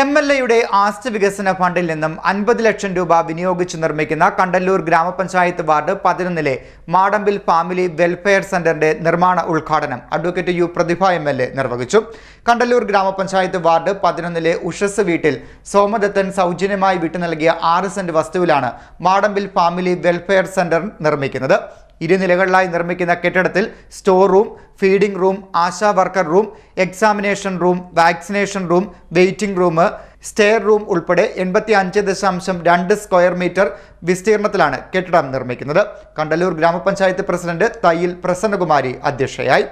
M L എയുടെ asked വികസന ഫണ്ടിൽ നിന്നും അൻപത് ലക്ഷം രൂപ വിനിയോഗിച്ച് നിർമ്മിക്കുന്ന കണ്ടല്ലൂർ ഗ്രാമപഞ്ചായത്ത് വാർഡ് പതിനൊന്നിലെ മാടമ്പിൽ ഫാമിലി വെൽഫെയർ സെന്ററിന്റെ നിർമ്മാണ ഉദ്ഘാടനം advocate U Prathibha M L A നിർവഹിച്ചു കണ്ടല്ലൂർ ഗ്രാമപഞ്ചായത്ത് വാർഡ് പതിനൊന്നിലെ ഉഷസ് വീട്ടിൽ സോമദത്തൻ സൗജന്യമായി വിട്ടു നൽകിയ ആറ് സെന്റ് വസ്തുവിലാണ് മാടമ്പിൽ ഫാമിലി വെൽഫെയർ സെന്റർ നിർമ്മിക്കുന്നത് ഇരുനിലകളിലായി നിർമ്മിക്കുന്ന കെട്ടിടത്തിൽ store room feeding room ASHA worker room examination room vaccination room waiting room stair room ഉൾപ്പെടെ എൺപത്തി അഞ്ച് ദശാംശം രണ്ട് സ്ക്വയർ മീറ്റർ വിസ്തീർണത്തിലാണ് കെട്ടിടം നിർമ്മിക്കുന്നത് കണ്ടല്ലൂർ ഗ്രാമപഞ്ചായത്ത് പ്രസിഡന്റ് തയ്യിൽ പ്രസന്നകുമാരി അധ്യക്ഷയായി